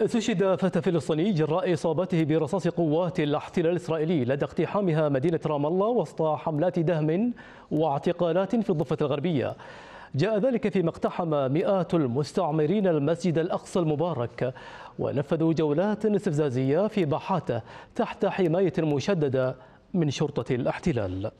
استشهد فتى فلسطيني جراء إصابته برصاص قوات الاحتلال الإسرائيلي لدى اقتحامها مدينة رام الله وسط حملات دهم واعتقالات في الضفة الغربية جاء ذلك فيما اقتحم مئات المستعمرين المسجد الأقصى المبارك ونفذوا جولات استفزازية في باحاته تحت حماية مشددة من شرطة الاحتلال